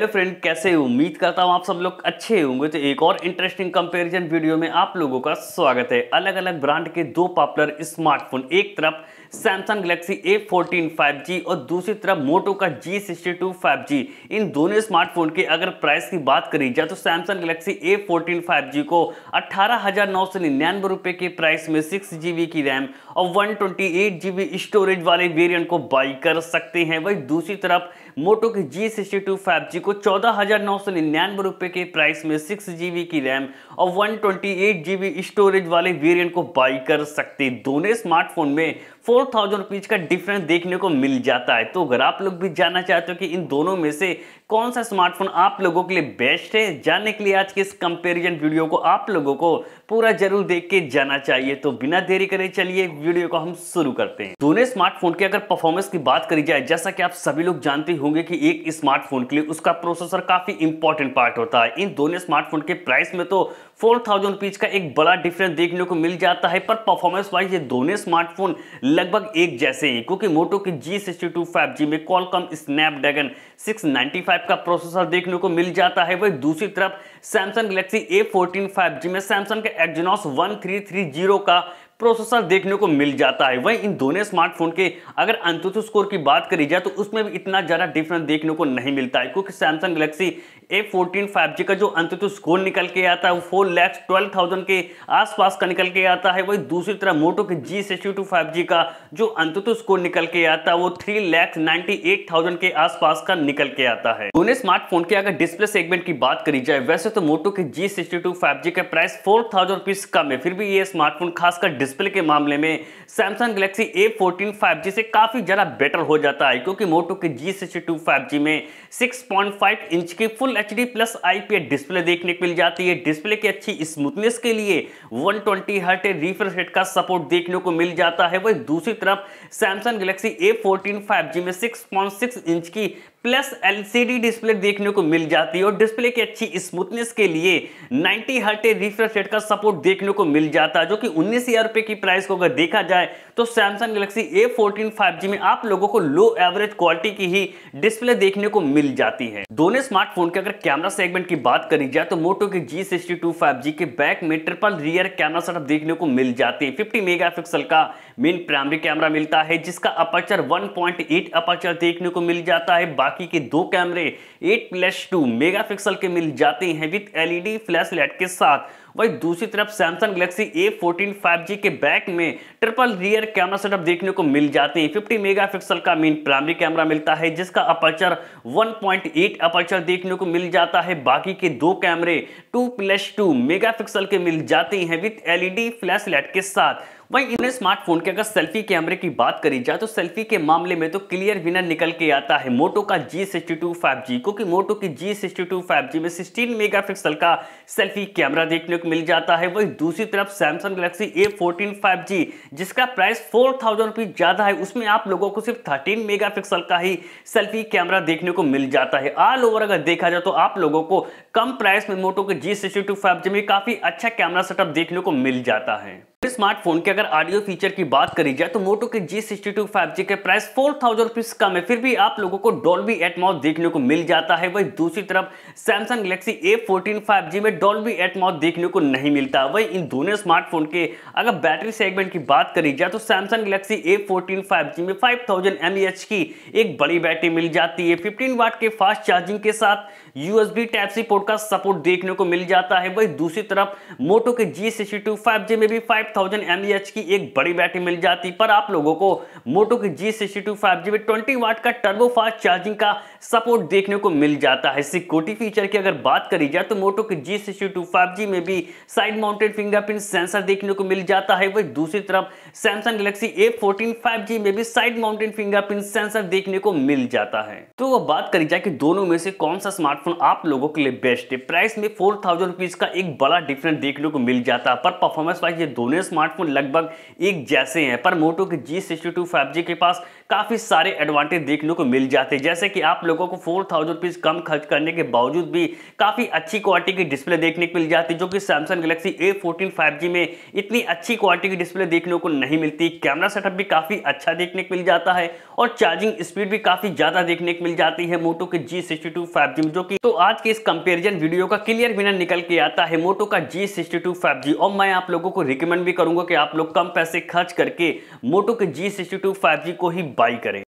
hello friend कैसे उम्मीद करता हूँ आप सब लोग अच्छे होंगे तो एक और इंटरेस्टिंग कंपैरिजन वीडियो में आप लोगों का स्वागत है अलग अलग ब्रांड के दो पॉपुलर स्मार्टफोन एक तरफ सैमसंग गलेक्सी A14 5G और दूसरी तरफ मोटो का G62 5G इन दोनों स्मार्टफोन के अगर प्राइस की बात करी जाए तो सैमसंग गलेक्सी A14 5G को अट्ठारह से निन्यानवे रुपये के प्राइस में सिक्स की रैम और 128 जीबी स्टोरेज वाले वेरिएंट को बाई कर सकते हैं वही दूसरी तरफ मोटो के G sixty two five G को चौदह हज़ार नौ सौ निन्यानवे रुपए के प्राइस में सिक्स जी की रैम और one twenty eight G storage वाले वेरिएंट को बाई कर सकते दोनों स्मार्टफोन में फोर थाउजेंड रुपीज़ का डिफरेंस देखने को मिल जाता है तो अगर आप लोग भी जानना चाहते हो कि इन दोनों में से कौन सा स्मार्टफोन आप लोगों के लिए बेस्ट है जानने के लिए आज के इस कंपेरिजन वीडियो को आप लोगों को पूरा जरूर देख के जाना चाहिए तो बिना देरी करे चलिए वीडियो को हम शुरू करते हैं दोनों स्मार्टफोन के अगर परफॉर्मेंस की बात करी जाए जैसा कि आप सभी लोग जानते होंगे कि एक स्मार्टफोन के लिए उसका प्रोसेसर काफी इंपॉर्टेंट पार्ट होता है इन दोनों स्मार्टफोन के प्राइस में तो फोर थाउजेंड पीच का एक बड़ा डिफरेंस देखने को मिल जाता है पर परफॉर्मेंस वाइज ये दोनों स्मार्टफोन लगभग एक जैसे ही क्योंकि मोटो के जी सिक्सटी में कॉलकम स्नैपड्रैगन सिक्स नाइन्टी का प्रोसेसर देखने को मिल जाता है वही दूसरी तरफ सैमसंग गलेक्सी ए फोर्टीन में सैमसंग के एक्जनॉस वन का प्रोसेसर देखने को मिल जाता है वहीं इन दोनों स्मार्टफोन के अगर अंतुतु स्कोर की बात करी जाए तो उसमें भी इतना ज़्यादा डिफरेंस देखने को नहीं मिलता है क्योंकि Samsung Galaxy A fourteen five G का जो अंतुतु स्कोर निकल के आता है वो फोर लैक्स ट्वेल्व थाउजेंड के आसपास का निकल के आता है वहीं दूसरी तरफ मोटो के G sixty two five G का जो अंतुतु स्कोर निकल के आता है वो three lakhs ninety eight thousand के आसपास का निकल के आता है दोनों स्मार्टफोन के अगर डिस्प्ले सेगमेंट की बात करी जाए वैसे तो मोटो के G sixty two five G का प्राइस फोर थाउजेंड रुपीज कम है फिर भी ये स्मार्टफोन खासकर डिस्प्ले के मामले में सैमसंग गलेक्सी ए फोर्टीन से काफ़ी ज़्यादा बेटर हो जाता है क्योंकि मोटो के जी सिक्सटी टू में 6.5 इंच की full H D plus IPS display देखने को मिल जाती है डिस्प्ले की अच्छी स्मूथनेस के लिए 120 ट्वेंटी हर्ट रिफ्रेश रेट का सपोर्ट देखने को मिल जाता है वही दूसरी तरफ सैमसंग गलेक्सी ए फोर्टीन में सिक्स इंच की प्लस एलसीडी डिस्प्ले देखने को मिल जाती है और डिस्प्ले की अच्छी स्मूथनेस के लिए 90 हर्टे रिफ्रेश रेट का सपोर्ट देखने को मिल जाता है जो कि उन्नीस हजार रुपए की प्राइस को अगर देखा जाए तो सैमसंग गैलेक्सी ए फोर्टीन में आप लोगों को लो एवरेज क्वालिटी की ही डिस्प्ले देखने को मिल जाती है दोनों स्मार्टफोन के अगर कैमरा सेगमेंट की बात करी जाए तो मोटो के जी सिक्सटी के बैक में ट्रिपल रियर कैमरा सेटअप देखने को मिल जाती है फिफ्टी मेगा का मेन प्राइमरी कैमरा मिलता है जिसका अपर्चर 1.8 अपर्चर देखने को मिल जाता है बाकी के दो कैमरे 8 प्लस टू मेगा के मिल जाते हैं विथ एलईडी फ्लैश लाइट के साथ वहीं दूसरी तरफ सैमसंग गलेक्सी ए फोर्टीन के बैक में ट्रिपल रियर कैमरा सेटअप देखने को मिल जाते हैं फिफ्टी मेगा का मेन प्राइमरी कैमरा मिलता है जिसका अपर्चर एट अपर्चर देखने को मिल जाता है बाकी के दो कैमरे टू प्लस टू मेगा के मिल जाते हैं विथ एलईडी फ्लैश लाइट के साथ वहीं इन स्मार्टफोन के अगर सेल्फी कैमरे की बात करी जाए तो सेल्फी के मामले में तो क्लियर विनर निकल के आता है मोटो का G sixty two five G क्योंकि मोटो की G sixty two five G में सिक्सटीन मेगा का सेल्फी कैमरा देखने एक मिल जाता है वही दूसरी तरफ सैमसंग गलेक्सी ए फोर्टीन जिसका प्राइस फोर थाउजेंड रुपीज ज़्यादा है उसमें आप लोगों को सिर्फ थर्टीन मेगा का ही सेल्फी कैमरा देखने को मिल जाता है ऑल ओवर अगर देखा जाए तो आप लोगों को कम प्राइस में मोटो के जी सिक्सटी टू में काफ़ी अच्छा कैमरा सेटअप देखने को मिल जाता है स्मार्टफोन के अगर ऑडियो फीचर की बात करी जाए तो मोटो के G sixty two five G के प्राइस फोर थाउजेंड रुपीज कम है फिर भी आप लोगों को डॉल्बी एटमॉस देखने को मिल जाता है वही दूसरी तरफ Samsung Galaxy A fourteen five G में डॉल्बी एटमॉस देखने को नहीं मिलता वही इन दोनों स्मार्टफोन के अगर बैटरी सेगमेंट की बात करी जाए तो Samsung Galaxy A fourteen five G में फाइव थाउजेंड एम एच की एक बड़ी बैटरी मिल जाती है फिफ्टीन वाट के फास्ट चार्जिंग के साथ यूएसबी टाइप सी पोर्ट का सपोर्ट देखने को मिल जाता है वही दूसरी तरफ मोटो के G sixty two five G में भी फाइव थाउजेंड एम की एक बड़ी बैटरी मिल जाती पर आप लोगों को मोटो के G sixty two five G में ट्वेंटी वाट का टर्बो फास्ट चार्जिंग का सपोर्ट देखने को मिल जाता है सिक्योरिटी फीचर की अगर बात करी जाए तो मोटो के G sixty two five G में भी साइड माउंटेड फिंगरप्रिंट सेंसर देखने को मिल जाता है वही दूसरी तरफ Samsung Galaxy A fourteen five G में भी साइड माउंटेड फिंगरप्रिंट सेंसर देखने को मिल जाता है तो वह बात करी जाए कि दोनों में से कौन सा स्मार्ट स्मार्टफोन आप लोगों के लिए बेस्ट है प्राइस में फोर थाउजेंड रुपीज़ का एक बड़ा डिफरेंस देखने को मिल जाता है पर परफॉर्मेंस वाइज ये दोनों स्मार्टफोन लगभग एक जैसे हैं पर मोटो के G sixty two five G के पास काफ़ी सारे एडवांटेज देखने को मिल जाते हैं जैसे कि आप लोगों को फोर थाउजेंड रुपीज़ कम खर्च करने के बावजूद भी काफ़ी अच्छी क्वालिटी की डिस्प्ले देखने को मिल जाती है जो कि सैमसंग गलेक्सी ए फोर्टीन में इतनी अच्छी क्वालिटी की डिस्प्ले देखने को नहीं मिलती कैमरा सेटअप भी काफ़ी अच्छा देखने को मिल जाता है और चार्जिंग स्पीड भी काफ़ी ज़्यादा देखने को मिल जाती है मोटो के G sixty two five G जो कि तो आज के इस कंपेरिजन वीडियो का क्लियर विनर निकल के आता है मोटो का G sixty two five G और मैं आप लोगों को रिकमेंड भी करूंगा कि आप लोग कम पैसे खर्च करके मोटो के G sixty two five G को ही बाई करें